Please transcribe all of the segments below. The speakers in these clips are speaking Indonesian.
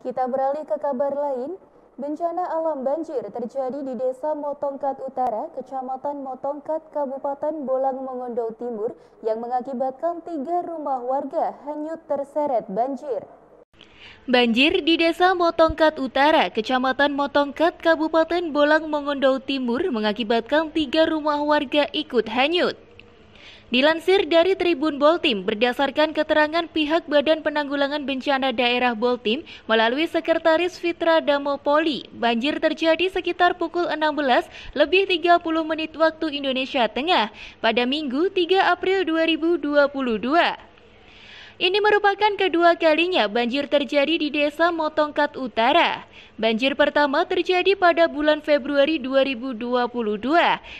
Kita beralih ke kabar lain, bencana alam banjir terjadi di Desa Motongkat Utara, Kecamatan Motongkat, Kabupaten Bolang Mongondo Timur yang mengakibatkan tiga rumah warga hanyut terseret banjir. Banjir di Desa Motongkat Utara, Kecamatan Motongkat, Kabupaten Bolang Mongondo Timur mengakibatkan tiga rumah warga ikut hanyut. Dilansir dari Tribun Boltim, berdasarkan keterangan pihak Badan Penanggulangan Bencana Daerah Boltim melalui Sekretaris Fitra Damopoli, banjir terjadi sekitar pukul 16 lebih 30 menit waktu Indonesia Tengah pada Minggu 3 April 2022. Ini merupakan kedua kalinya banjir terjadi di desa Motongkat Utara. Banjir pertama terjadi pada bulan Februari 2022.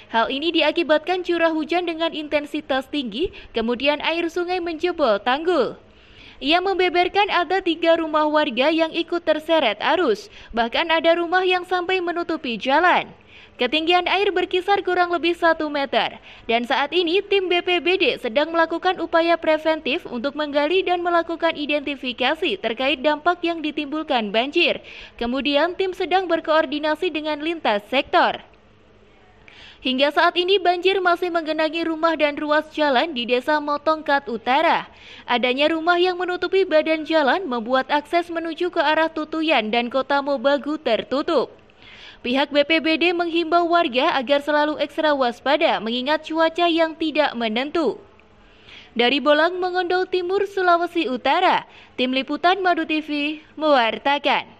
Hal ini diakibatkan curah hujan dengan intensitas tinggi, kemudian air sungai menjebol tanggul. Ia membeberkan ada tiga rumah warga yang ikut terseret arus, bahkan ada rumah yang sampai menutupi jalan. Ketinggian air berkisar kurang lebih 1 meter. Dan saat ini tim BPBD sedang melakukan upaya preventif untuk menggali dan melakukan identifikasi terkait dampak yang ditimbulkan banjir. Kemudian tim sedang berkoordinasi dengan lintas sektor. Hingga saat ini banjir masih menggenangi rumah dan ruas jalan di Desa Motongkat Utara. Adanya rumah yang menutupi badan jalan membuat akses menuju ke arah Tutuyan dan Kota Mobagu tertutup. Pihak BPBD menghimbau warga agar selalu ekstra waspada mengingat cuaca yang tidak menentu. Dari Bolang Mengondol Timur, Sulawesi Utara, Tim Liputan Madu TV mewartakan.